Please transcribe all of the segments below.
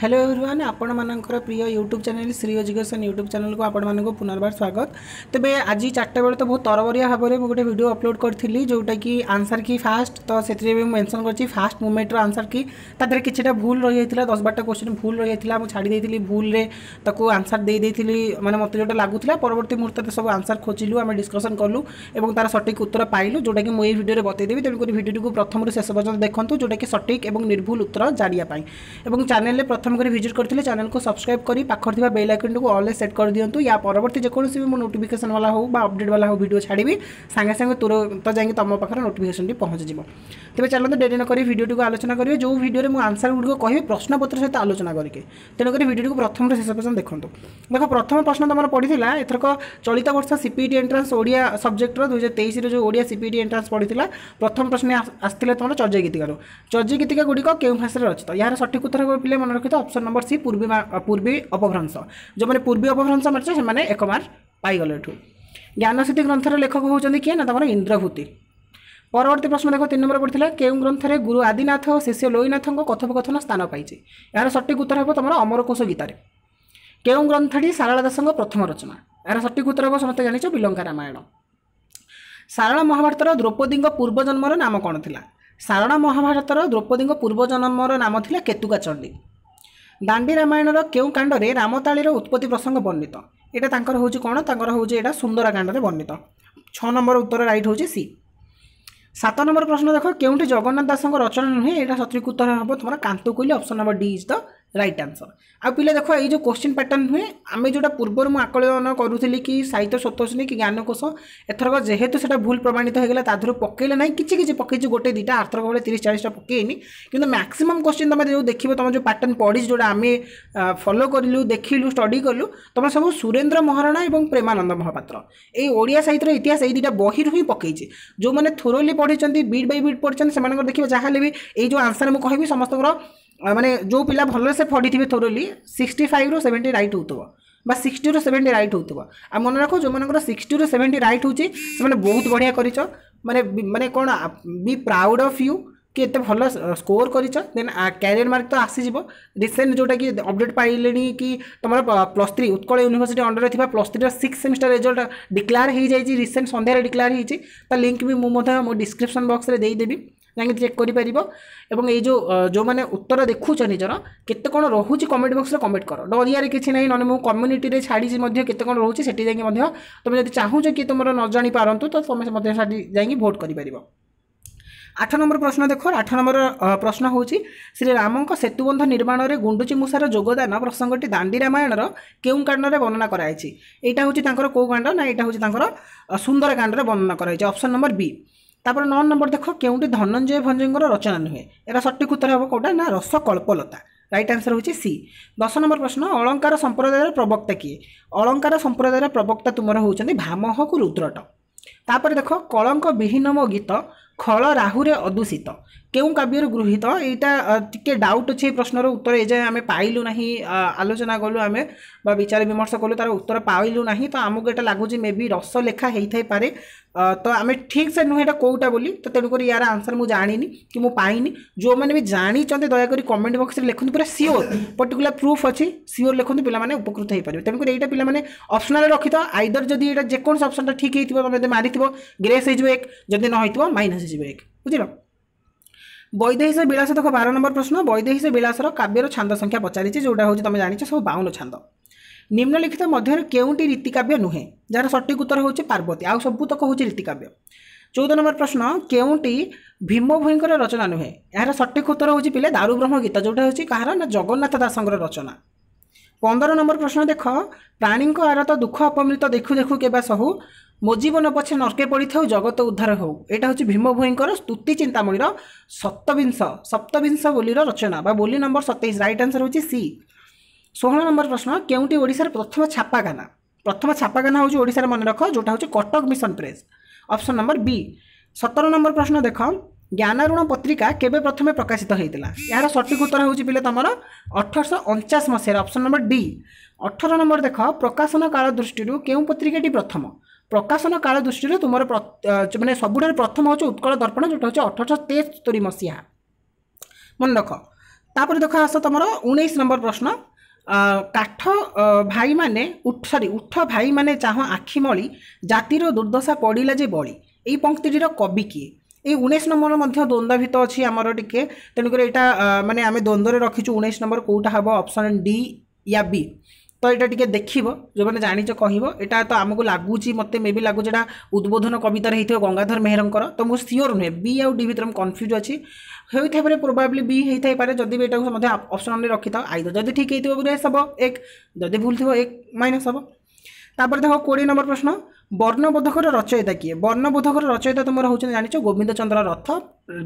hello everyone আপনার প্রিয় YouTube channel Shri education YouTube ଚ୍ୟାନେଲ୍କୁ ଆପଣମାନଙ୍କୁ ପୁନର୍ବାର ସ୍ୱାଗତ ତେବେ ଆଜି ଚାରିଟା ବେଳେ ତ ବହୁତ ତରବରିଆ ଭାବରେ ମୁଁ ଗୋଟେ ଭିଡ଼ିଓ ଅପଲୋଡ଼ କରିଥିଲି ଯେଉଁଟାକି ଆନ୍ସର୍ କି ଫାଷ୍ଟ ତ ସେଥିରେ ବି ମୁଁ ମେନ୍ସନ୍ କରିଛି ଫାଷ୍ଟ ମୁଭମେଣ୍ଟର ଆନ୍ସର୍ କି ତା ଦେହରେ କିଛିଟା ଭୁଲ ରହିଯାଇଥିଲା ଦଶ ବାରଟା କୋଶ୍ଚିନ୍ ଭୁଲ ରହିଯାଇଥିଲା ମୁଁ ଛାଡ଼ି ଦେଇଥିଲି ଭୁଲରେ ତାକୁ ଆନ୍ସର୍ ଦେଇଦେଇଥିଲି ମାନେ ମୋତେ ଯେଉଁଟା ଲାଗୁଥିଲା ପରବର୍ତ୍ତୀ ମୁହୂର୍ତ୍ତରେ ସବୁ ଆନ୍ସର୍ ଖୋଜିଲୁ ଆମେ ଡିସ୍କସନ୍ କଲୁ ଏବଂ ତା'ର ସଠିକ୍ ଉତ୍ତର ପାଇଲୁ ଯେଉଁଟାକି ମୁଁ ଏଇ ଭିଡ଼ିଓରେ ବତେଇଦେବି ତେଣୁକରି ଭିଡ଼ିଓଟିକୁ ପ୍ରଥମରୁ ଶେଷ ପର୍ଯ୍ୟନ୍ତ ଦେଖନ୍ତୁ ଯେଉଁଟାକି ସଠିକ୍ ଏବଂ ନିର୍ଭୁଲ ଉତ୍ତର ଜାଣିବା ପାଇଁ ଏବଂ ଚ୍ୟାନେଲ୍ରେ ପ୍ରଥମ প্রথম করে ভিজিট করলে চ্যানেল কু সবসক্রাইব করে পাখে বেল আইকনটি অল সেট করে দিও ইয়া পরবর্তী যেকোনসি মো নোটিফিকেসন বালা হোক বা অপডেট বালা হোক ভিডিও ছাড়বি সাংে সাংে তুরন্ত যাই তুম পাখে নোটিফিকেসনটি পৌঁছিযোগ তবে চলতো ডেরি নকি ভিডিওটি আলোচনা করবে যে ভিডিওরে মু আনসার গুড়ি কহবি প্রশ্নপত্র সহ আলোচনা করিকি তেণুকরি ভিডিওটি প্রথম শেষ পর্যন্ত দেখুন দেখ প্রথম প্রশ্ন তোমার পড়ি এথরক চলিত বর্ষ সিপিইটি এন্ট্রান্স ওড়িয়া সবজেক্টর দুই হাজার তেইশে যে ওড়িয়া সিপিইটি এন্ট্রান্স পড়ি প্রথম প্রশ্নে আসলে তোমার চর্যায় গীতিকার চর্যায় গীতিকা গুড়ি কেউ ভাষায় রচিত ইয়ার সঠিক উত্তর পিলে মনে রাখি ଅପସନ୍ ନମ୍ବର ସି ପୂର୍ବୀ ପୂର୍ବୀ ଅପଭ୍ରଂଶ ଯେଉଁମାନେ ପୂର୍ବୀ ଅପଭ୍ରଂଶ ମିଳିଛି ସେମାନେ ଏକ ମାର୍କ ପାଇଗଲେଠୁ ଜ୍ଞାନସିଦ୍ଧି ଗ୍ରନ୍ଥର ଲେଖକ ହେଉଛନ୍ତି କିଏ ନା ତାଙ୍କର ଇନ୍ଦ୍ରଭୂତି ପରବର୍ତ୍ତୀ ପ୍ରଶ୍ନ ଦେଖ ତିନି ନମ୍ବର ପଡ଼ିଥିଲା କେଉଁ ଗ୍ରନ୍ଥରେ ଗୁରୁ ଆଦିନାଥ ଓ ଶିଷ୍ୟ ଲୋଇନାଥଙ୍କ କଥୋପକଥନ ସ୍ଥାନ ପାଇଛି ଏହାର ସଠିକ ଉତ୍ତର ହେବ ତୁମର ଅମରକୋଶ ଗୀତାରେ କେଉଁ ଗ୍ରନ୍ଥଟି ସାରଳା ଦାସଙ୍କ ପ୍ରଥମ ରଚନା ଏହାର ସଠିକ ଉତ୍ତର ହେବ ସମସ୍ତେ ଜାଣିଛ ବିଲଙ୍କା ରାମାୟଣ ସାରଳା ମହାଭାରତର ଦ୍ରୌପଦୀଙ୍କ ପୂର୍ବଜନ୍ମର ନାମ କ'ଣ ଥିଲା ସାରଳା ମହାଭାରତର ଦ୍ରୌପଦୀଙ୍କ ପୂର୍ବଜନ୍ମର ନାମ ଥିଲା କେତୁକା ଚଣ୍ଡୀ দাণ্ডী ରାମାୟଣର কেউ কাণ্ডে রামতাড়ির উৎপত্তি প্রসঙ্গ বর্ণিত এটা তাঁর হচ্ছে কোণ তাঁর হচ্ছে এটা সুন্দরাকাণ্ডে বর্ণিত ছ নম্বর উত্তর রাইট হচ্ছে সি সাত নম্বর প্রশ্ন দেখ কেউটি জগন্নাথ দাসঙ্ক রচনা নুহে এটা সঠিক উত্তর হব তোমার কান্তকুইলি option number D is the right answer আপলে দেখ এই যে কোশ্চিন প্যাটর্ন নুহে আমি যেটা পূর্বর মু আকলন করুলি কি সাহিত্য সতোষণী কি জ্ঞানকোষ এথরক যেহেতু সেটা ভুল প্রমাণিত হয়ে গেল তা দেহ পকাইলে না কিছু কিছু পকাইছি গোটে দুইটা আর্থরক বেড়ে তিরিশ চালিশটা পকাইনি কিন্তু ম্যাক্সিমম কোশ্চিন তুমি যে দেখব তোমার যে প্যাটর্ন পড়িছ যেটা আমি ফলো করলু দেখিলু স্টডি করলু তোমার সব সুরেন্দ্র মহারণা এবং প্রেমানন্দ মহাপাত্র এই ওড়িয়া সাহিত্যর ইতিহাস এই দুইটা বহির হি পকাইছি যে থোরলি পড়িছেন বিট বাই বিট পড়ছেন সে দেখবে যাহলে বি এই যে আনসার মু কহিবি সমস্ত মানে ମାନେ ଯେଉଁ ପିଲା ଭଲରେ ସେ ପଢ଼ିଥିବେ সিক্সটি ফাইভ রু সেভেন্টি রাইট ହେଉଥିବ বা সিক্সটি রু সেভেন্টি রাইট হোক আর মনে রাখো যে সিক্সটি রু সেভেন্টি রাইট হোচি সে বহুত বড়িয়া করেছ মানে মানে কোণ বি প্রাউড অফ ইউ কি এত ভাল স্কোর করেছ দেন ক্যারিয়ার মার্ক তো আসিযোগ রিসেন্ট যেটা কি অপডেট পাইলে কি তোমার প্লস থ্রি উৎকল ইউনিভার্সিটি অন্ডারে থাকা plus three six semester result declare হয়ে যাই রিসেন্ট সন্ধ্যায় ডিক্লার হয়েছে তা লিঙ্ক বি মু ডিসক্রিপশন বক্সরে দিয়ে দেবি ଯାଇକି ଚେକ୍ କରିପାରିବ ଏବଂ ଏଇ ଯେଉଁ ଯେଉଁମାନେ ଉତ୍ତର ଦେଖୁଛ ନିଜର କେତେ କ'ଣ ରହୁଛି କମେଣ୍ଟ ବକ୍ସରେ କମେଣ୍ଟ କର ଡରିଆରେ କିଛି ନାହିଁ ନହେଲେ ମୁଁ କମ୍ୟୁନିଟିରେ ଛାଡ଼ିଛି ମଧ୍ୟ କେତେ କ'ଣ ରହୁଛି ସେଠି ଯାଇକି ମଧ୍ୟ ତୁମେ ଯଦି ଚାହୁଁଛ କି ତୁମର ନ ଜାଣିପାରନ୍ତୁ ତ ତୁମେ ମଧ୍ୟ ସେଠି ଯାଇକି ଭୋଟ୍ କରିପାରିବ ଆଠ ନମ୍ବର ପ୍ରଶ୍ନ ଦେଖ ଆଠ ନମ୍ବର ପ୍ରଶ୍ନ ହେଉଛି শ্রী রামঙ্ক সেতুবন্ধ নির্মাণের গুণ্ডুচি মূষার যোগদান প্রসঙ্গটি দাণ্ডি রামায়ণর কেউ কাণ্ডরে বর্ণনা করা হয়েছে এইটা হচ্ছে তাঁর কেউ কাণ্ড না এটা হচ্ছে তাঁর সুন্দরকাণ্ডরে বর্ণনা করা হয়েছে অপশন নম্বর ତାପରେ ନଅ ନମ୍ବର ଦେଖ କେଉଁଠି ଧନଞ୍ଜୟ ଭଞ୍ଜଙ୍କର ରଚନା ନୁହେଁ ଏରା ସଠିକ୍ ଉତ୍ତର ହେବ କେଉଁଟା ନା ରସ କଳ୍ପଲତା ରାଇଟ୍ ଆନ୍ସର୍ ହେଉଛି ସି ଦଶ ନମ୍ବର ପ୍ରଶ୍ନ ଅଳଙ୍କାର ସମ୍ପ୍ରଦାୟର ପ୍ରବକ୍ତା କିଏ ଅଳଙ୍କାର ସମ୍ପ୍ରଦାୟର ପ୍ରବକ୍ତା ତୁମର ହେଉଛନ୍ତି ଭାମହକୁ ରୁଦ୍ରଟ ତାପରେ ଦେଖ କଳଙ୍କ ବିହୀନ ମୋ ଗୀତ ଖଳ ରାହୁରେ ଅଦୂଷିତ কেউ কাব্যর গৃহীত এইটা টিকি ডাউট অ এই প্রশ্নর উত্তর এই যে আমি পাইলু না আলোচনা কলু আমি বা বিচার বিমর্শ কলু তার উত্তর পাইলু না তো আমি এটা লাগুছে মেবি রস লেখা হয়ে থাকে পে তো আমি ঠিক সে নুহে এটা কোটা বলি তো তেমনি ইয়ার আনসর মু জাঁনি কি পাইনি যে বি জাঁচান করে কমেন্ট বক্সরে লেখুন পুরো সিওর পর্টিকুলার প্রুফ অছি সিওর পিলা পিলামানে উপকৃত হয়ে পারবে তেমনি এইটা পিলামানে অপশনাল রক্ষিত আইদর যদি এটা যেকোন অপশনটা ঠিক হয়ে থাকবে তুমি যদি মারি থাকবে গ্রেস হয়ে যাবে এক যদি ন মাইনাস হয়ে যাবে এক বুঝলো বৈদেহিক বিলাস দেখো বার নম্বর প্রশ্ন বৈদেহিক বিলাসর কাব্যর ছান্দ সংখ্যা পচারিছে যেটা হচ্ছে তুমি জাঁচ সব বাউন ছান্দ নিম্নলিখিত মধ্যে কেউটি রীতিকাব্য নুহে যার সঠিক উত্তর হচ্ছে পার্বতী আউ সবুতক হচ্ছে রীতিকাব্য চৌদ নম্বর প্রশ্ন কেউটি ভীমভূইঙ্কর রচনা নুহে এর সঠিক উত্তর হচ্ছে পিলে দারুব্রহ্ম গীতা যেটা হচ্ছে কাহার না জগন্নাথ দাসঙ্কর রচনা ପନ୍ଦର ନମ୍ବର ପ୍ରଶ୍ନ ଦେଖ ପ୍ରାଣୀଙ୍କ ଆରତ ଦୁଃଖ ଅପମିଳିତ ଦେଖୁ ଦେଖୁ କେବା ସହୁ ମୋ ଜୀବନ ପଛେ ନର୍କେ ପଡ଼ିଥାଉ ଜଗତ ଉଦ୍ଧାର ହେଉ ଏଇଟା ହେଉଛି ଭୀମଭୋଇଙ୍କର ସ୍ତୁତି ଚିନ୍ତାମଣିର ସପ୍ତବିଂଶ ସପ୍ତବିଂଶ ବୋଲିର ରଚନା ବା ବୋଲି ନମ୍ବର ସତେଇଶ ରାଇଟ୍ ଆନ୍ସର ହେଉଛି ସି ଷୋହଳ ନମ୍ବର ପ୍ରଶ୍ନ କେଉଁଟି ଓଡ଼ିଶାର ପ୍ରଥମ ଛାପାଖାନା ପ୍ରଥମ ଛାପାଖାନା ହେଉଛି ଓଡ଼ିଶାରେ ମନେ ରଖ ଯେଉଁଟା ହେଉଛି Cuttack mission press option number B ସତର ନମ୍ବର ପ୍ରଶ୍ନ ଦେଖ ଜ୍ଞାନାରୁଣ ପତ୍ରିକା କେବେ ପ୍ରଥମେ ପ୍ରକାଶିତ ହୋଇଥିଲା ଏହାର ସଠିକ୍ ଉତ୍ତର ହେଉଛି ପିଲେ ତୁମର ଅଠରଶହ ଅଣଚାଶ ମସିହାରେ ଅପସନ୍ ନମ୍ବର ଡି ଅଠର ନମ୍ବର ଦେଖ ପ୍ରକାଶନ କାଳ ଦୃଷ୍ଟିରୁ କେଉଁ ପତ୍ରିକାଟି ପ୍ରଥମ ପ୍ରକାଶନ କାଳ ଦୃଷ୍ଟିରୁ ତୁମର ମାନେ ସବୁଠାରୁ ପ୍ରଥମ ହେଉଛି ଉତ୍କଳ ଦର୍ପଣ ଯେଉଁଟା ହେଉଛି ଅଠରଶହ ତେସ୍ତରୀ ମସିହା ମନେ ରଖ ତାପରେ ଦେଖ ଆସ ତୁମର ଉଣେଇଶ ନମ୍ବର ପ୍ରଶ୍ନ କାଠ ଭାଇମାନେ ସରି ଉଠ ଭାଇମାନେ ଚାହଁ ଆଖିମଳି ଜାତିର ଦୁର୍ଦ୍ଦଶା ପଡ଼ିଲା ଯେ ବଳି ଏହି ପଙ୍କ୍ତିଟିର କବି କିଏ এই উনিশ নম্বর মধ্যে দ্বন্দ্বাভিত অছি আমার টিকে তেণুকরি এটা মানে আমি দ্বন্দ্বরে রখিছু উনিশ নম্বর কোটা হব অপশন ডি ইয়া বি ତ ଏଇଟା ଟିକେ ଦେଖିବ ଯେଉଁମାନେ ଜାଣିଛ କହିବ ଏଇଟା ତ ଆମକୁ ଲାଗୁଛି ମୋତେ ମେ ବି ଲାଗୁଛି ଏଇଟା ଉଦ୍ବୋଧନ କବିତାରେ ହେଇଥିବ ଗଙ୍ଗାଧର ମେହେରଙ୍କର ତ ମୁଁ ସିଓର ନୁହେଁ ବି ଆଉ ଡି ଭିତରେ ମୁଁ କନଫ୍ୟୁଜ୍ ଅଛି ହୋଇଥାଇପାରେ ପ୍ରୋବାବ୍ଲି ବି ହେଇଥାଇପାରେ ଯଦି ବି ଏଇଟାକୁ ମଧ୍ୟ ଅପସନ୍ରେ ରଖିଥାଉ ଆଇଦ ଯଦି ଠିକ୍ ହେଇଥିବ ଗ୍ରେସ୍ ହେବ ଏକ ଯଦି ଭୁଲ ଥିବ ଏକ ମାଇନସ୍ ହେବ তারপরে দেখো কোড়িয়ে নম্বর প্রশ্ন বর্ণবোধকর রচয়িতা কি বর্ণবোধকর রচয়িতা তোমার হচ্ছে জানিছ গোবিন্দচন্দ্র রথ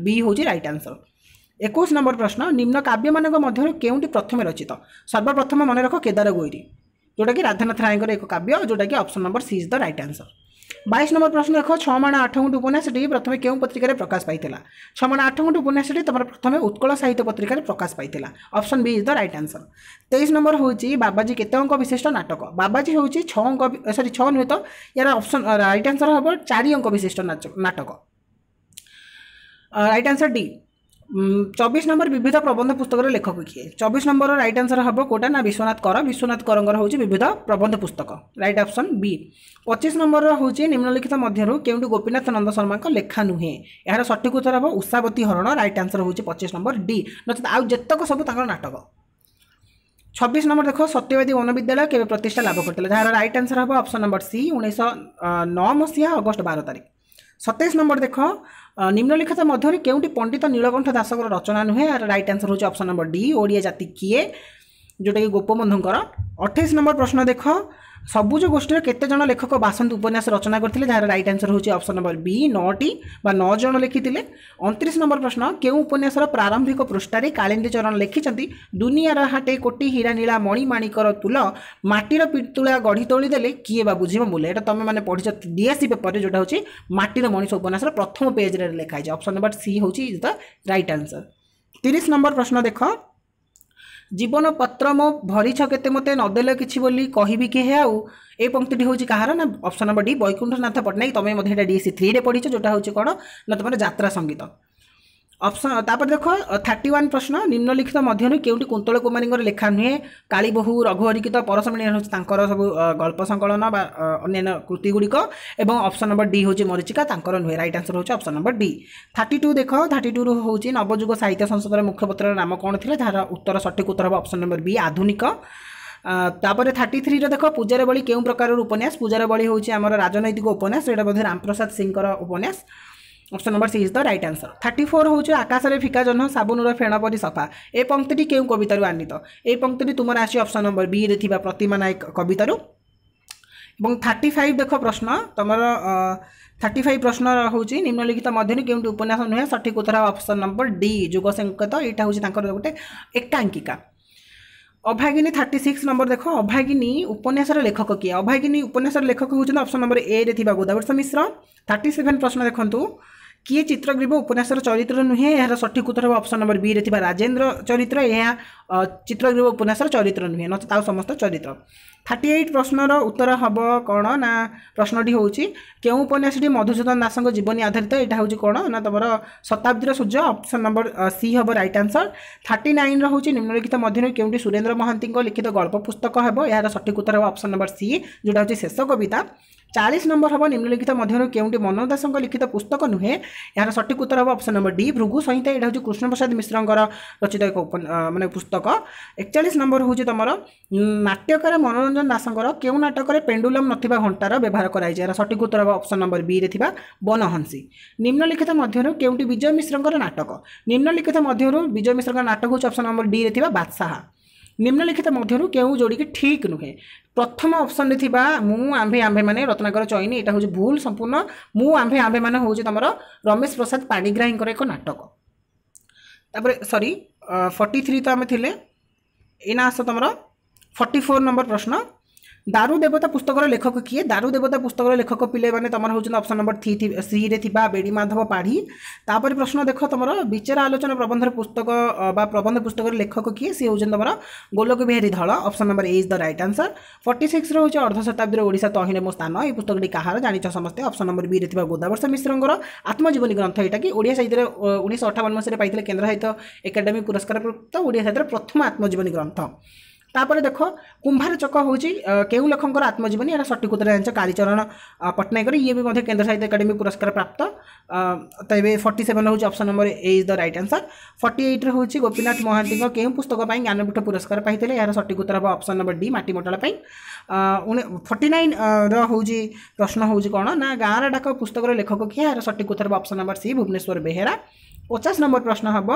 বি হচ্ছে রাইট আনসর একুশ নম্বর প্রশ্ন নিম্ন মধ্যে কেউটি প্রথমে রচিত সর্বপ্রথম মনে রখ কেদার গৈরী যেটা কি রাধানাথ রায়ের এক কাব্য যেটা কি option number C is the right answer বাইশ নম্বর প্রশ্ন দেখ ছমাণ আঠগুণ্ঠ উপন্যাসটি প্রথমে কেউ পত্রিকার প্রকাশ পাই ছমাণ আঠগুণ্ঠ উপন্যাসটি তোমার প্রথমে উৎকল সাহিত্য পত্রিকার প্রকাশ পাই option B is the right answer তেইশ নম্বর হচ্ছে বাবাজি কেতে অঙ্ক বিশিষ্ট নাটক বাবাজি হচ্ছে ছ অঙ্ক সরি ছ নুহে তো ইয়ার অপশন রাইট আনসর হব চারি অঙ্ক বিশিষ্ট নাটক রাইট আনসর ডি চব্বিশ নম্বর বিবিধ প্রবন্ধ পুস্তকর লেখক কিয়ে চব্বিশ নম্বর রাইট আনসর হব কোটা না বিশ্বনাথ কর বিশ্বনাথ করঙ্কর হচ্ছে বিবিধ প্রবন্ধ পুস্তক রাইট অপশন বি পঁচিশ নম্বর হচ্ছে নিম্নলিখিত মধ্যে কেউটি গোপীনাথ নন্দ শর্মা লেখা নুহে এর সঠিক উত্তর হব উষাবতী হরণ রাইট আনসর হচ্ছে পঁচিশ নম্বর ডি নচেত আউ যেতক সব তাঁর নাটক ছবিশ নম্বর দেখ সত্যবাদী বনবিদ্যালয় কেবে প্রতিষ্ঠা লাভ করলে যার রাইট আনসর হব অপশন নম্বর সি উনিশশো নয় মশিয়া অগস্ট বার তারিখ ସତେଇଶ ନମ୍ବର ଦେଖ ନିମ୍ନଲିଖିତ ମଧ୍ୟରେ କେଉଁଠି ପଣ୍ଡିତ ନୀଳକଣ୍ଠ ଦାସଙ୍କର ରଚନା ନୁହେଁ ରାଇଟ୍ ଆନ୍ସର ହେଉଛି ଅପସନ୍ ନମ୍ବର ଡି ଓଡ଼ିଆ ଜାତି କିଏ ଯେଉଁଟାକି ଗୋପବନ୍ଧୁଙ୍କର ଅଠେଇଶ ନମ୍ବର ପ୍ରଶ୍ନ ଦେଖ ସବୁଜ ଗୋଷ୍ଠୀର କେତେଜଣ ଲେଖକ ବାସନ୍ତ ଉପନ୍ୟାସ ରଚନା କରିଥିଲେ ଯାହାର ରାଇଟ୍ ଆନ୍ସର ହେଉଛି ଅପସନ୍ ନମ୍ବର ବି ନଅଟି ବା ନଅ ଜଣ ଲେଖିଥିଲେ ଅଣତିରିଶ ନମ୍ବର ପ୍ରଶ୍ନ କେଉଁ ଉପନ୍ୟାସର ପ୍ରାରମ୍ଭିକ ପୃଷ୍ଠାରେ କାଳିନ୍ଦୀ ଚରଣ ଲେଖିଛନ୍ତି ଦୁନିଆର ହାଟେ କୋଟି ହୀରା ନୀଳା ମଣିମାଣିକର ତୁଲ ମାଟିର ପିତୁଳା ଗଢ଼ି ତୋଳିଦେଲେ କିଏ ବା ବୁଝିବ ମୂଲ୍ୟ ଏଇଟା ତୁମେମାନେ ପଢ଼ିଛ ଡିଏସି ପେପରରେ ଯେଉଁଟା ହେଉଛି ମାଟିର ମଣିଷ ଉପନ୍ୟାସର ପ୍ରଥମ ପେଜ୍ରେ ଲେଖା ହେଇଛି ଅପସନ୍ ନମ୍ବର ସି ହେଉଛି ଇଜ୍ ଦ ରାଇଟ୍ ଆନ୍ସର ତିରିଶ ନମ୍ବର ପ୍ରଶ୍ନ ଦେଖ ଜୀବନ ପତ୍ର ମୋ ଭରିଛ କେତେ ମୋତେ ନଦେଲେ କିଛି ବୋଲି କହିବି କି ହେ ଆଉ ଏ ପଙ୍କ୍ତିଟି ହେଉଛି କାହାର ନା option number D Baikunthanath Pattanayak ତୁମେ ମଧ୍ୟ ଏଇଟା ଡି ସି ଥ୍ରୀରେ ପଢ଼ିଛ ଯେଉଁଟା ହେଉଛି କ'ଣ ନା ତୁମର ଯାତ୍ରା ସଙ୍ଗୀତ অপশন তাপরে দেখ থার্টি ওয়ান প্রশ্ন নিম্নলিখিত মধ্যে কেউটি কুন্তল কুমারীঙ্কর লেখা নুহে কালী বহু রঘুহরিকিত পরশমণি হচ্ছে তাঁর সব গল্প সংকলন বা অন্যান্য কৃতিগুড়িক এবং অপশন নম্বর ডি হচ্ছে মরিচিকা তাঁর নুহে রাইট আনসর হচ্ছে option number D thirty two দেখ থার্টি টু হচ্ছে নবযুগ সাহিত্য সংসদর মুখপত্রর নাম কোণ লে যার উত্তর সঠিক উত্তর হব অপশন নম্বর বি আধুনিক তাপরে থার্টি থ্রিরে দেখ পূজার বলি কেউ প্রকারের উপন্যাস পূজার বলি হচ্ছে আমার রাজনৈতিক উপন্যাস এটা বোধহয় রামপ্রসাদ সিংকর উপন্যাস option number C is the right answer thirty four হচ্ছে আকাশে ফিকা জহ্ন সাবুনর ফেণ পরি সফা এ পঙ্ক্তিটি কেউ কবিতার আনিত এই পঙ্ক্তিটি তোমার আসছে অপশন নম্বর বি রে থাকা প্রতিমা নায়ক কবিতার এবং থার্টি ফাইভ দেখ প্রশ্ন তোমার থার্টি ফাইভ প্রশ্ন হচ্ছে নিম্নলিখিত মধ্যে কেউটি উপন্যাস নুহে সঠিক উত্তর অপশন নম্বর ডি যুগ সংকেত এটা হচ্ছে তাঁর গোটে একাঙ্কিকা অভাগিনী থার্টি সিক্স নম্বর দেখ অভাগিনী উপন্যাসের লেখক কি অভাগিনী উপন্যাসের লেখক হচ্ছেন অপশন নম্বর এ রে থাকা গোদাবর্ষ মিশ্র থার্টি সেভেন প্রশ্ন দেখুন କିଏ ଚିତ୍ରଗ୍ରୀବ ଉପନ୍ୟାସର ଚରିତ୍ର ନୁହେଁ ଏହାର ସଠିକ୍ ଉତ୍ତର ହେବ ଅପସନ୍ ନମ୍ବର ବିରେ ଥିବା ରାଜେନ୍ଦ୍ର ଚରିତ୍ର ଏହା ଚିତ୍ରଗ୍ରୀବ ଉପନ୍ୟାସର ଚରିତ୍ର ନୁହେଁ ନଚେତ୍ ଆଉ ସମସ୍ତ ଚରିତ୍ର ଥାର୍ଟି ଏଇଟ୍ ପ୍ରଶ୍ନର ଉତ୍ତର ହେବ କ'ଣ ନା ପ୍ରଶ୍ନଟି ହେଉଛି କେଉଁ ଉପନ୍ୟାସଟି ମଧୁସୂଦନ ଦାସଙ୍କ ଜୀବନୀ ଆଧାରିତ ଏଇଟା ହେଉଛି କ'ଣ ନା ତୁମର ଶତାବ୍ଦୀର ସୂର୍ଯ୍ୟ ଅପସନ୍ ନମ୍ବର ସି ହେବ ରାଇଟ୍ ଆନ୍ସର ଥାର୍ଟି ନାଇନ୍ର ହେଉଛି ନିମ୍ନଲିଖିତ ମଧ୍ୟରୁ କେଉଁଟି ସୁରେନ୍ଦ୍ର ମହାନ୍ତିଙ୍କ ଲିଖିତ ଗଳ୍ପ ପୁସ୍ତକ ହେବ ଏହାର ସଠିକ୍ ଉତ୍ତର ହେବ ଅପସନ୍ ନମ୍ବର ସି ଯେଉଁଟା ହେଉଛି ଶେଷ କବିତା ଚାଳିଶ ନମ୍ବର ହେବ ନିମ୍ନଲିଖିତ ମଧ୍ୟରୁ କେଉଁଠି ମନୋଜ ଦାସଙ୍କ ଲିଖିତ ପୁସ୍ତକ ନୁହେଁ ଏହାର ସଠିକ ଉତ୍ତର ହେବ ଅପ୍ସନ୍ ନମ୍ବର ଡି ଭୃଗୁ ସହିତ ଏଇଟା ହେଉଛି କୃଷ୍ଣପ୍ରସାଦ ମିଶ୍ରଙ୍କର ରଚିତ ଏକ ମାନେ ପୁସ୍ତକ ଏକଚାଳିଶ ନମ୍ବର ହେଉଛି ତୁମର ନାଟ୍ୟକାର ମନୋରଞ୍ଜନ ଦାସଙ୍କର କେଉଁ ନାଟକରେ ପେଣ୍ଡୁଲମ୍ ନଥିବା ଘଣ୍ଟାର ବ୍ୟବହାର କରାଯାଏ ଏହାର ସଠିକ ଉତ୍ତର ହେବ ଅପ୍ସନ୍ ନମ୍ବର ବିରେ ଥିବା ବନହଂସି ନିମ୍ନଲିଖିତ ମଧ୍ୟରୁ କେଉଁଠି ବିଜୟ ମିଶ୍ରଙ୍କର ନାଟକ ନିମ୍ନଲିଖିତ ମଧ୍ୟରୁ ବିଜୟ ମିଶ୍ରଙ୍କର ନାଟକ ହେଉଛି ଅପ୍ସନ୍ ନମ୍ବର ଡିରେ ଥିବା ବାଦଶାହା ନିମ୍ନଲିଖିତ ମଧ୍ୟରୁ କେଉଁ ଯୋଡ଼ିକି ଠିକ୍ ନୁହେଁ ପ୍ରଥମ ଅପସନ୍ରେ ଥିବା ମୁଁ ଆମ୍ଭେ ଆମ୍ଭେମାନେ ରତ୍ନାକର ଚଇନି ଏଇଟା ହେଉଛି ଭୁଲ ସମ୍ପୂର୍ଣ୍ଣ ମୁଁ ଆମ୍ଭେ ଆମ୍ଭେମାନେ ହେଉଛି ତୁମର ରମେଶ ପ୍ରସାଦ ପାଣିଗ୍ରାହୀଙ୍କର ଏକ ନାଟକ ତାପରେ ସରି ଫର୍ଟି ଥ୍ରୀ ତ ଆମେ ଥିଲେ ଏଇନା ଆସ ତୁମର ଫର୍ଟି ଫୋର୍ ନମ୍ବର ପ୍ରଶ୍ନ ଦାରୁ ଦେବତା ପୁସ୍ତକର ଲେଖକ କିଏ ଦାରୁ ଦେବତା ପୁସ୍ତକର ଲେଖକ ପିଲେମାନେ ତମର ହେଉଛନ୍ତି ଅପସନ୍ ନମ୍ବର ଥ୍ରୀ ସିରେ ଥିବା ବେଣୀ ମାଧବ ପାଢ଼ୀ ତାପରେ ପ୍ରଶ୍ନ ଦେଖ ତମର ବିଚାର ଆଲୋଚନା ପ୍ରବନ୍ଧର ପୁସ୍ତକ ବା ପ୍ରବନ୍ଧ ପୁସ୍ତକର ଲେଖକ କିଏ ସିଏ ହେଉଛନ୍ତି ତମର Golak Bihari Dhal option number A is the right answer forty ସିକ୍ସର ହେଉଛି ଅର୍ଦ୍ଧ ଶତାବ୍ଦୀର ଓଡ଼ିଶା ତହିଁରେ ମୋ ସ୍ଥାନ ଏହି ପୁସ୍ତକଟି କାହାର ଜାଣିଛ ସମସ୍ତେ ଅପସନ୍ ନମ୍ବର ବିରେ ଥିବା ଗୋଦାବର୍ଷ ମିଶ୍ରଙ୍କର ଆତ୍ମଜୀବନୀ ଗ୍ରନ୍ଥ ଏଇଟାକି ଓଡ଼ିଆ ସାହିତ୍ୟରେ ଉଣେଇଶହ ଅଠାବନ ମସିହାରେ ପାଇଥିଲେ କେନ୍ଦ୍ର ସାହିତ୍ୟ ଏକାଡେମୀ ପୁରସ୍କାର ପ୍ରାପ୍ତ ଓଡ଼ିଆ ସାହିତ୍ୟର ପ୍ରଥମ ଆତ୍ମଜୀବନୀ ଗ୍ରନ୍ଥ ତାପରେ ଦେଖ କୁମ୍ଭାର ଚକ ହେଉଛି କେଉଁ ଲେଖକଙ୍କର ଆତ୍ମଜୀବନୀ ଏହାର ସଠିକ ଉତ୍ତର ଜାଣିଛ କାଳିଚରଣ ପଟ୍ଟନାୟକର ଇଏ ବି ମଧ୍ୟ କେନ୍ଦ୍ର ସାହିତ୍ୟ ଏକାଡେମୀ ପୁରସ୍କାର ପ୍ରାପ୍ତ ତ ଏବେ ଫର୍ଟି ସେଭେନ୍ ହେଉଛି option number A is the right answer forty ଏଇଟ୍ରେ ହେଉଛି ଗୋପୀନାଥ ମହାନ୍ତିଙ୍କ କେଉଁ ପୁସ୍ତକ ପାଇଁ ଜ୍ଞାନପୀଠ ପୁରସ୍କାର ପାଇଥିଲେ ଏହାର ସଠିକ ଉତ୍ତର ହେବ ଅପସନ୍ ନମ୍ବର ଡି ମାଟି ମଟଳ ପାଇଁ ଫର୍ଟି ନାଇନ୍ର ହେଉଛି ପ୍ରଶ୍ନ ହେଉଛି କ'ଣ ନା ଗାଁର ଡାକ ପୁସ୍ତକର ଲେଖକ କିଏ ଏହାର ସଠିକ ଉତ୍ତର ହେବ option number C Bhubaneswar Behera ପଚାଶ ନମ୍ବର ପ୍ରଶ୍ନ ହେବ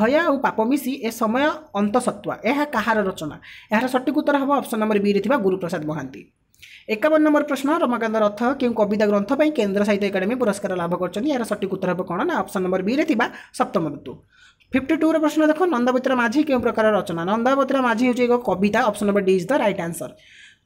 ଭୟ ଆଉ ପାପ ମିଶି ଏ ସମୟ ଅନ୍ତସତ୍ତ୍ୱା ଏହା କାହାର ରଚନା ଏହାର ସଠିକ୍ ଉତ୍ତର ହେବ ଅପସନ୍ ନମ୍ବର ବିରେ ଥିବା ଗୁରୁପ୍ରସାଦ ମହାନ୍ତି ଏକାବନ ନମ୍ବର ପ୍ରଶ୍ନ ରମାକାନ୍ତ ରଥ କେଉଁ କବିତା ଗ୍ରନ୍ଥ ପାଇଁ କେନ୍ଦ୍ର ସାହିତ୍ୟ ଏକାଡେମୀ ପୁରସ୍କାର ଲାଭ କରିଛନ୍ତି ଏହାର ସଠିକ୍ ଉତ୍ତର ହେବ କ'ଣ ନା ଅପସନ୍ ନମ୍ବର ବିରେ ଥିବା ସପ୍ତମ ଋତୁ ଫିଫ୍ଟି ଟୁର ପ୍ରଶ୍ନ ଦେଖ ନନ୍ଦାବତରା ମାଝୀ କେଉଁ ପ୍ରକାର ରଚନା ନନ୍ଦାବତରା ମାଝୀ ହେଉଛି ଏକ କବିତା option number D is the right answer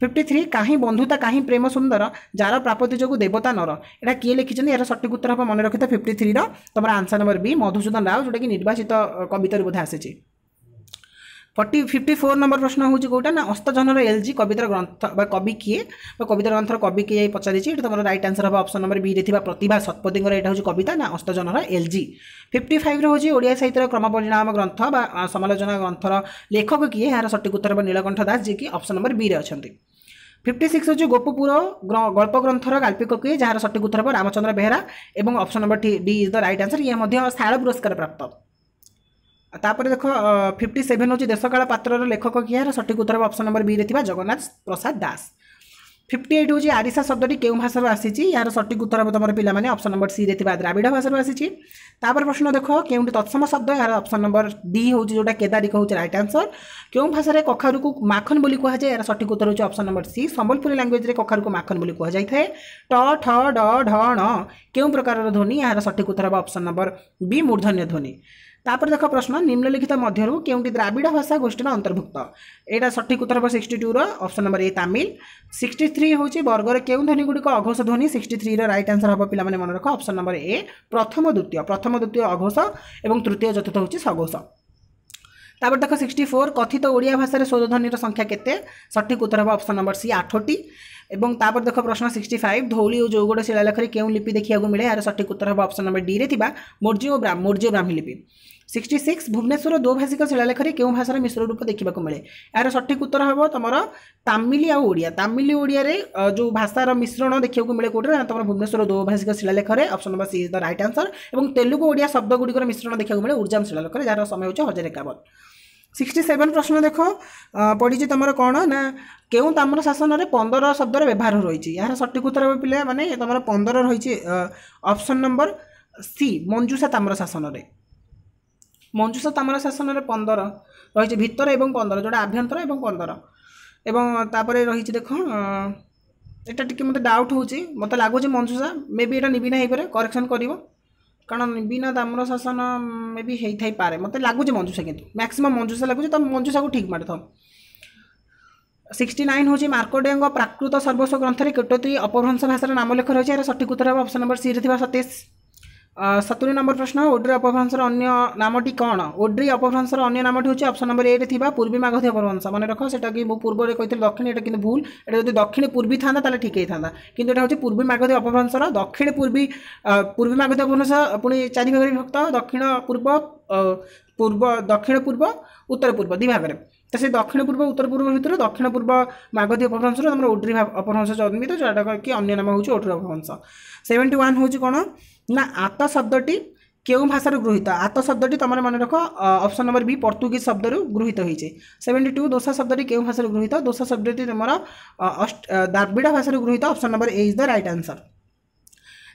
fifty three କାହିଁ ବନ୍ଧୁତା କାହିଁ ପ୍ରେମ ସୁନ୍ଦର ଯାହାର ପ୍ରାପତି ଯୋଗୁଁ ଦେବତା ନର ଏଇଟା କିଏ ଲେଖିଛନ୍ତି ଏହାର ସଠିକ୍ ଉତ୍ତର ହେବ ମନେ ରଖିଥା ଫିଫ୍ଟି ଥ୍ରୀର ତୁମର answer number B Madhusudan Rao ଯେଉଁଟାକି ନିର୍ବାଚିତ କବିତାରୁ ବୋଧେ ଆସିଛି ফর্টি ফিফটি ফোর নম্বর প্রশ্ন হচ্ছে কোটা না অস্তজনর এল জি কবিতার গ্রন্থ বা কবি কি বা কবিতার গ্রন্থর কবি কি পচারিছি এটা তোমার রাইট আনসর হবে অপশন নম্বর বিয়ে থাকা প্রতিভা শতপথীঙ্কর এটা হচ্ছে কবিতা না অস্তজনর এল জি ফিফটি ফাইভ হচ্ছে ওড়িয়া সাহিত্যর ক্রমপরিণাম গ্রন্থ বা সমালোচনা গ্রন্থর লেখক কি এর সঠিক উত্তর হবে নীলকণ্ঠ দাস যে কি অপশন নম্বর বিয়ে অনেক ফিফটি সিক্স হচ্ছে গোপপুর গল্প গ্রন্থর গাল্পিক কি যার সঠিক উত্তর হবে রামচন্দ্র বেহেরা এবং option number D is the right answer ইয়ে মধ্য সাড় পুরস্কার প্রাপ্ত ତାପରେ ଦେଖ ଫିଫ୍ଟି ସେଭେନ୍ ହେଉଛି ଦେଶକାଳ ପାତ୍ରର ଲେଖକ କିଏ ଏହାର ସଠିକ୍ ଉତ୍ତର ଅପସନ୍ ନମ୍ବର ବିରେ ଥିବା ଜଗନ୍ନାଥ ପ୍ରସାଦ ଦାସ ଫିଫ୍ଟି ଏଇଟ୍ ହେଉଛି ଆରିସା ଶବ୍ଦଟି କେଉଁ ଭାଷାରୁ ଆସିଛି ଏହାର ସଠିକ୍ ଉତ୍ତର ହେବ ତୁମର ପିଲାମାନେ ଅପସନ୍ ନମ୍ବର ସିରେ ଥିବା ଦ୍ରାବିଡ଼ ଭାଷାରୁ ଆସିଛି ତାପରେ ପ୍ରଶ୍ନ ଦେଖ କେଉଁଟି ତତ୍ସମ ଶବ୍ଦ ଏହାର ଅପସନ୍ ନମ୍ବର ଡି ହେଉଛି ଯେଉଁଟା କେଦାରିକ ହେଉଛି ରାଇଟ୍ ଆନ୍ସର କେଉଁ ଭାଷାରେ କଖାରୁକୁ ମାଖନ ବୋଲି କୁହାଯାଏ ଏହାର ସଠିକ୍ ଉତ୍ତର ହେଉଛି ଅପସନ୍ ନମ୍ବର ସି ସମ୍ବଲପୁରୀ ଲାଙ୍ଗୁଏଜ୍ରେ କଖାରୁକୁ ମାଖନ ବୋଲି କୁହାଯାଇଥାଏ ଟ ଠ ଡ ଢ ଣ କେଉଁ ପ୍ରକାରର ଧ୍ୱନି ଏହାର ସଠିକ୍ ଉତ୍ତର ହେବ ଅପସନ୍ ନମ୍ବର ବି ମୂର୍ଧନ୍ୟ ଧ୍ୱନି ତାପରେ ଦେଖ ପ୍ରଶ୍ନ ନିମ୍ନଲିଖିତ ମଧ୍ୟରୁ କେଉଁଟି ଦ୍ରାବିଡ଼ ଭାଷା ଗୋଷ୍ଠୀର ଅନ୍ତର୍ଭୁକ୍ତ ଏଇଟା ସଠିକ୍ ଉତ୍ତର ହେବ ସିକ୍ସଟି ଟୁର option number A Tamil sixty three ହେଉଛି ବର୍ଗର କେଉଁ ଧ୍ୱନିଗୁଡ଼ିକ ଅଘୋଷ ଧ୍ୱନି ସିକ୍ସଟି ଥ୍ରୀର ରାଇଟ୍ ଆନ୍ସର୍ ହେବ ପିଲାମାନେ ମନେ ରଖ ଅପସନ୍ ନମ୍ବର ଏ ପ୍ରଥମ ଦ୍ୱିତୀୟ ପ୍ରଥମ ଦ୍ୱିତୀୟ ଅଘୋଷ ଏବଂ ତୃତୀୟ ଚତୁର୍ଥ ହେଉଛି ସଘୋଷ ତାପରେ ଦେଖ ସିକ୍ସଟି ଫୋର୍ କଥିତ ଓଡ଼ିଆ ଭାଷାରେ ସ୍ୱରଧ୍ୱନିର ସଂଖ୍ୟା କେତେ ସଠିକ୍ ଉତ୍ତର ହେବ ଅପସନ୍ ନମ୍ବର ସି ଆଠଟି এবং তাপরে দেখ প্রশ্ন সিক্সটি ফাইভ ধৌলি ও যৌগড় শিলালেখরে কেউ লিপি দেখা মিলে আর সঠিক উত্তর হবে অপশন নম্বর ডি রে মৌর্য ও ব্রাহ্ম মৌর্য ব্রাহ্মী লিপি সিক্সটি সিক্স ভুবনেশ্বর দ্বৈভাষিক শিলালেখরে কেউ ভাষার মিশ্র রূপ দেখা মিলে এর সঠিক উত্তর হব তোমার তামিল আউ ওড়িয়া তামিল ওড়িয়ারে যে ভাষার মিশ্রণ দেখা মিলে কোটে তোমার ভুবনেশ্বর দ্বৈভাষিক শিলালেখরে option number C is the right answer এবং তেলুগু ওড়িয়া শব্দগুড়ির মিশ্রণ দেখা মিলে উর্জাম শিলালেখরে যার সময় হচ্ছে হাজার একাবন ସିକ୍ସଟି ସେଭେନ୍ ପ୍ରଶ୍ନ ଦେଖ ପଡ଼ିଛି ତୁମର କ'ଣ ନା କେଉଁ ତାମ୍ର ଶାସନରେ ପନ୍ଦର ଶବ୍ଦର ବ୍ୟବହାର ରହିଛି ଏହାର ସଠିକ୍ ଉତ୍ତର ପିଲାମାନେ ତୁମର ପନ୍ଦର ରହିଛି ଅପସନ୍ ନମ୍ବର ସି ମଞ୍ଜୁଷା ତାମ୍ର ଶାସନରେ ମଞ୍ଜୁଷା ତାମ୍ର ଶାସନରେ ପନ୍ଦର ରହିଛି ଭିତର ଏବଂ ପନ୍ଦର ଯେଉଁଟା ଆଭ୍ୟନ୍ତର ଏବଂ ପନ୍ଦର ଏବଂ ତାପରେ ରହିଛି ଦେଖ এটা টিকি মতো ডাউট হচ্ছে মতো লাগুছে মনসুষা মেবি এটা নিবিনা হয়ে পড়ে করেকশন করব কারণ বিনা তাম্র শাসন মেবি হয়ে পারে মতো লাগুছে মঞ্জুষা কিন্তু ম্যাক্সিমাম মঞ্জুষা লাগুছে তো মঞ্জুষা ঠিক মারিথাও সিক্সটি নাইন হচ্ছে মার্কোডেঙ্গ প্রাকৃত সর্বস্ব গ্রন্থরে কেটোত্রী অপভ্রংশ ভাষার নাম লেখা রয়েছে এর সঠিক উত্তর হবে অপশন নম্বর সিরে থাকা সতেশ ସତୁରି ନମ୍ବର ପ୍ରଶ୍ନ ଓଡ୍ରି ଅପଭ୍ରଂଶର ଅନ୍ୟ ନାମଟି କ'ଣ ଓଡ୍ରି ଅପଭ୍ରଂଶର ଅନ୍ୟ ନାମଟି ହେଉଛି ଅପସନ୍ ନମ୍ବର ଏରେ ଥିବା ପୂର୍ବୀ ମାଗଧୀ ଅପଭ୍ରଂଶ ମନେ ରଖ ସେଟାକି ମୁଁ ପୂର୍ବରେ କହିଥିଲି ଦକ୍ଷିଣ ଏଟା କିନ୍ତୁ ଭୁଲ ଏଟା ଯଦି ଦକ୍ଷିଣ ପୂର୍ବୀ ଥାନ୍ତା ତାହେଲେ ଠିକ୍ ହେଇଥାନ୍ତା କିନ୍ତୁ ଏଟା ହେଉଛି ପୂର୍ବୀ ମାଗଧୀ ଅପଭ୍ରଂଶର ଦକ୍ଷିଣ ପୂର୍ବୀ ପୂର୍ବୀ ମାଗଧୀ ଅପଭ୍ରଂଶ ପୁଣି ଚାରି ଭାଗରେ ବିଭକ୍ତ ଦକ୍ଷିଣ ପୂର୍ବ ପୂର୍ବ ଦକ୍ଷିଣ ପୂର୍ବ ଉତ୍ତର ପୂର୍ବ ଦୁଇ ଭାଗରେ ତ ସେ ଦକ୍ଷିଣ ପୂର୍ବ ଉତ୍ତର ପୂର୍ବ ଭିତରୁ ଦକ୍ଷିଣ ପୂର୍ବ ମାଗଧୀ ଅପଭ୍ରଂଶରୁ ଆମର ଓଡ୍ରି ଅପଭ୍ରଂଶ ଜନ୍ମିତ ଯେଉଁଟାକି ଅନ୍ୟ ନାମ ହେଉଛି ଓଡ୍ରି ଅପଭ୍ରଂଶ ସେଭେଣ୍ଟି ୱାନ୍ ହେଉଛି କ'ଣ ନା ଆତ ଶବ୍ଦଟି କେଉଁ ଭାଷାରୁ ଗୃହୀତ ଆତ ଶବ୍ଦটি তোমার মনে রাখো অপশন নম্বর বি পর্তুগিজ শব্দরু গৃহীত হয়েছে সেভেন্টি টু দোসা শব্দটি কেউ ভাষার গৃহীত দোসা শব্দটি তোমার দ্রাবিড় ভাষার গৃহীত option number A is the right answer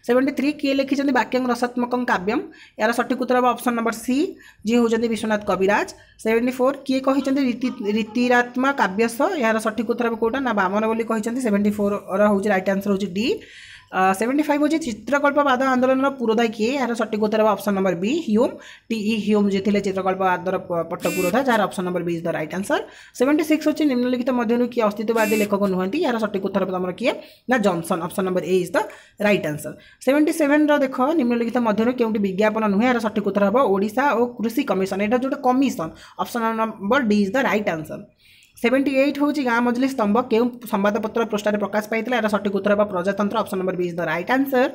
seventy three কিয়ে লিখিছেন বাক্যাং রসাত্মক কাব্যম এর সঠিক উত্তর হব অপশন নম্বর সি যে হচ্ছেন বিশ্বনাথ কবিরাজ সেভেন্টি ফোর কিয়ে কিন্তু রীতিরাত্মা কাব্যস এর সঠিক উত্তর হব কোটা না বামন বলে কিন্তু সেভেন্টি ফোর হচ্ছে রাইট আনসর হচ্ছে ডি सेवेन्टी फाइव हूँ चित्रकल्पवाद आंदोलन पुरोधा किए यार सठिक उत्तर हम option number B Hulme T E Hulme ji थे चित्रकल्पवादर पट्ट पुरोधा जार option number B is the right answer seventy six हूँ निम्नलिखित मध्य किए अस्तित्ववादी लेखक नुहति यार सठिक उत्तर तुम किए ना Johnson option number A is the right answer seventy seven रेख निम्नलिखित मध्य क्यों विज्ञापन नुहे यार सठिक उत्तर हम ओडा और कृषि कमिशन यहाँ जो commission option number D is the right answer seventy eight হচ্ছে গাঁ মজলি স্তম্ভ কেউ সম্বাদপত্র পৃষ্ঠায় প্রকাশ পাই এটা সঠিক উত্তর হওয়া প্রজাতন্ত্র option number B is the right answer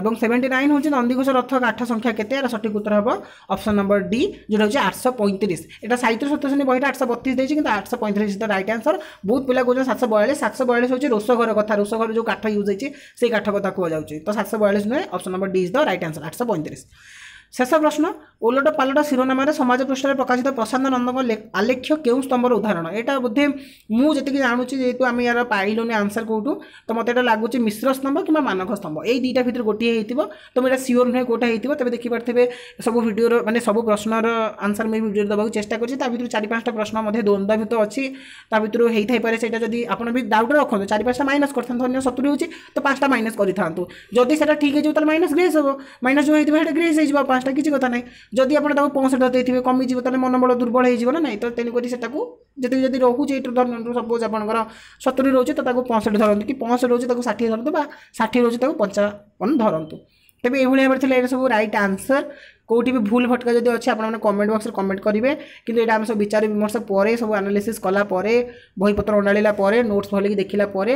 এবং সেভেন্টি নাইন হচ্ছে নন্দীঘোষ রথ কাঠ সংখ্যা কেতে এর সঠিক উত্তর হব অপশন নম্বর ডি যেটা হচ্ছে আটশো পঁয়ত্রিশ এটা সাহিত্য সত্যশ্রেণী বইটা আটশো বত্রিশ দিয়েছে কিন্তু আটশো পঁয়ত্রিশ ইজ দ রাইট আনসর বহুত পিলা কোথাও সাতশো বয়াল্লিশ সাতশো বয়াল্লিশ হচ্ছে রোষঘর কথা রোষঘর যে কাঠ ইউজ হয়েছে সেই কাঠ কথা কুয়া যাচ্ছে তো সাতশো বয়াল্লিশ নয় option number D is the right answer আটশো পঁয়ত্রিশ ଶେଷ ପ୍ରଶ୍ନ ଓଲଟ ପାଲଟ ଶିରୋନାମାରେ ସମାଜ ପୃଷ୍ଠାରେ ପ୍ରକାଶିତ ପ୍ରଶାନ୍ତ ନନ୍ଦଙ୍କ ଆଲେଖ୍ୟ କେଉଁ ସ୍ତମ୍ଭର ଉଦାହରଣ ଏଇଟା ବୋଧେ ମୁଁ ଯେତିକି ଜାଣୁଛି ଯେହେତୁ ଆମେ ୟାର ପାଇଲୁନି ଆନ୍ସର କେଉଁଠୁ ତ ମୋତେ ଏଇଟା ଲାଗୁଛି ମିଶ୍ର ସ୍ତମ୍ଭ କିମ୍ବା ମାନକ ସ୍ତମ୍ଭ ଏଇ ଦୁଇଟା ଭିତରୁ ଗୋଟିଏ ହେଇଥିବ ତ ମୁଁ ଏଇଟା ସିଓର ନୁହେଁ କେଉଁଟା ହେଇଥିବ ତେବେ ଦେଖିପାରୁଥିବେ ସବୁ ଭିଡ଼ିଓର ମାନେ ସବୁ ପ୍ରଶ୍ନର ଆନ୍ସର ମୁଁ ଏଇ ଭିଡ଼ିଓରେ ଦେବାକୁ ଚେଷ୍ଟା କରିଛି ତା ଭିତରୁ ଚାରି ପାଞ୍ଚଟା ପ୍ରଶ୍ନ ମଧ୍ୟ ଦ୍ୱନ୍ଦ୍ୱଭୂତ ଅଛି ତା ଭିତରୁ ହେଇଥାଇପାରେ ସେଇଟା ଯଦି ଆପଣ ବି ଡାଉଟ୍ ରଖନ୍ତୁ ଚାରି ପାଞ୍ଚଟା ମାଇନସ୍ କରିଥାନ୍ତୁ ଅନ୍ୟ ସତୁରି ହେଉଛି ତ ପାଞ୍ଚଟା ମାଇନସ୍ କରିଥାନ୍ତୁ ଯଦି ସେଟା ଠିକ୍ ହେଇଯିବ ତାହେଲେ ମାଇନସ୍ ଗ୍ରେସ୍ ହେବ ମାଇନସ୍ ଯେଉଁ ହେଇଥିବ ସେଇଟା ଗ୍ରେସ୍ ହେଇଯିବ ପାଞ୍ଚଟା କିଛି କଥା ନାହିଁ ଯଦି ଆପଣ ତାକୁ ପଞ୍ଚଷଠି ଦେଇଥିବେ କମିଯିବ ତାହେଲେ ମନୋବଳ ଦୁର୍ବଳ ହେଇଯିବ ନା ନାହିଁ ତ ତେଣୁକରି ସେଟାକୁ ଯେତିକି ଯଦି ରହୁଛି ଏଇଠୁ ଧରନ୍ତୁ ସପୋଜ୍ ଆପଣଙ୍କର ସତୁରି ରହୁଛି ତ ତାକୁ ପଞ୍ଚଷଠି ଧରନ୍ତୁ କି ପଞ୍ଚଷଠି ରହୁଛି ତାକୁ ଷାଠିଏ ଧରନ୍ତୁ ବା ଷାଠିଏ ରହୁଛି ତାକୁ ପଞ୍ଚାବନ ଧରନ୍ତୁ ତେବେ ଏଇଭଳି ଭାବରେ ଥିଲା ଏଇଟା ସବୁ ରାଇଟ୍ ଆନ୍ସର୍ କେଉଁଠି ବି ଭୁଲ ଭଟକା ଯଦି ଅଛି ଆପଣମାନେ କମେଣ୍ଟ ବକ୍ସରେ କମେଣ୍ଟ କରିବେ କିନ୍ତୁ ଏଇଟା ଆମେ ସବୁ ବିଚାର ବିମର୍ଶ ପରେ ସବୁ ଆନାଲିସିସ୍ କଲା ପରେ ବହିପତ୍ର ଅଣାଳିଲା ପରେ ନୋଟ୍ସ ଭଲିକି ଦେଖିଲା ପରେ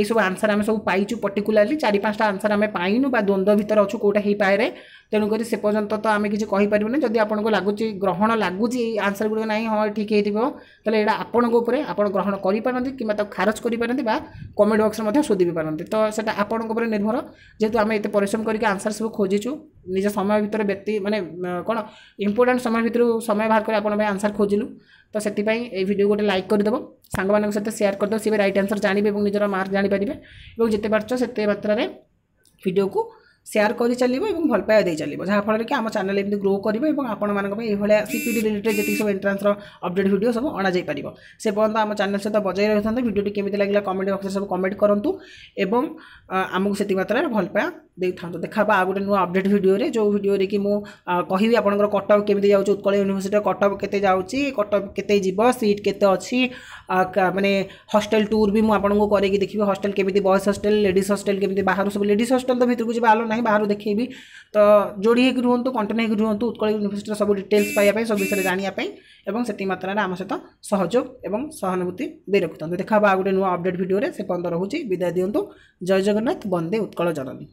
ଏଇସବୁ ଆନ୍ସର୍ ଆମେ ସବୁ ପାଇଛୁ ପର୍ଟିକୁଲାରଲି ଚାରି ପାଞ୍ଚଟା ଆନ୍ସର୍ ଆମେ ପାଇନୁ ବା ଦ୍ୱନ୍ଦ୍ୱ ଭିତରେ ଅଛୁ କେଉଁଟା ହେଇପାରେ তেণুকরি সে পর্যন্ত তো আমি কিছু কহিপারবু না যদি আপনার লাগুচি গ্রহণ লাগুচি এই আনসার গুলো না হ্যাঁ ঠিক হয়েছিল তাহলে এটা আপনার উপরে আপনার গ্রহণ করে পাঁচ কিংবা তাকে খারজ করে পাঁচ বা কমেন্ট বক্সরে মধ্যে শোধি বি পাঁচ তো সেটা আপনার উপরে নির্ভর যেহেতু আমি এত পরিশ্রম করি আনসার সব খোঁজিছু নিজ সময় ভিতরে ব্যক্তি মানে কোণ ইম্পর্টাট সময় ভিতর সময় বাহার করে আপনার আনসার খোঁজিলু তো সেপাই এই ভিডিও গোটে লাইক କରିଦେବ ସାଙ୍ଗମାନଙ୍କ ସହିତ ସେୟାର କରିଦେବ ସିଏ ବି ରାଇଟ୍ ଆନ୍ସର୍ ଜାଣିବେ ଏବଂ ନିଜର ମାର୍କ ଜାଣିପାରିବେ ଏବଂ ଯେତେ ପାରୁଛ ସେତେ ମାତ୍ରାରେ ଭିଡ଼ିଓକୁ ସେୟାର କରି ଚାଲିବ ଏବଂ ଭଲ ପାଇବା ଦେଇ ଚାଲିବ ଯାହାଫଳରେ କି ଆମ ଚ୍ୟାନେଲ୍ ଏମିତି ଗ୍ରୋ କରିବ ଏବଂ ଆପଣମାନଙ୍କ ପାଇଁ ଏଇଭଳିଆ ସିପିଡ଼ି ରିଲେଟେଡ଼୍ ଯେତିକି ସବୁ ଏଣ୍ଟ୍ରାନ୍ସର ଅପଡ଼େଟ୍ ଭିଡ଼ିଓ ସବୁ ଅଣାଯାଇପାରିବ ସେ ପର୍ଯ୍ୟନ୍ତ ଆମ ଚ୍ୟାନେଲ୍ ସହିତ ବଜାଇ ରହିଥାନ୍ତୁ ଭିଡ଼ିଓଟି କେମିତି ଲାଗିଲା କମେଣ୍ଟ ବକ୍ସରେ ସବୁ କମେଣ୍ଟ କରନ୍ତୁ ଏବଂ ଆମକୁ ସେତିକି ମାତ୍ରାରେ ଭଲ ପାଇବା ଦେଇଥାନ୍ତୁ ଦେଖାବା ଆଉ ଗୋଟେ ନୂଆ ଅପଡ଼େଟ୍ ଭିଡ଼ିଓରେ ଯେଉଁ ଭିଡ଼ିଓରେ କି ମୁଁ କହିବି ଆପଣଙ୍କର କଟକ କେମିତି ଯାଉଛି ଉତ୍କଳ ୟୁନିଭର୍ସିଟିର କଟକ କେତେ ଯାଉଛି କଟକ କେତେ ଯିବ ସିଟ୍ କେତେ ଅଛି ମାନେ ହଷ୍ଟେଲ ଟୁର୍ ବି ମୁଁ ଆପଣଙ୍କୁ କରିକି ଦେଖିବି ହଷ୍ଟେଲ କେମିତି ବଏଜ୍ ହଷ୍ଟେଲ ଲେଡ଼ିଜ୍ ହଷ୍ଟେଲ କେମିତି ବାହାରୁ ସବୁ ଲେଡ଼ିଜ୍ ହଷ୍ଟେଲ ତ ଭିତରକୁ ଯିବା ଆଲୋ নাই বাহিৰ দেখিবি তো জৰী এক ৰহন্ত কন্টেনৰ এক ৰহন্ত উৎকল বিশ্ববিদ্যালয়ৰ সকলো ডিটেলছ পাই আছে সক বিষয়ে জানিয়া পাই আৰু সেইমাত্ৰৰ আমাৰ সৈতে সহযোগ আৰু সহনভূতি দি ৰখাতো দেখাবা আগতে নতুন আপডেট ভিডিঅৰে সে পোনৰ হচি বিদায় দিওঁতো জয় জগন্নাথ বন্দে উৎকল জননি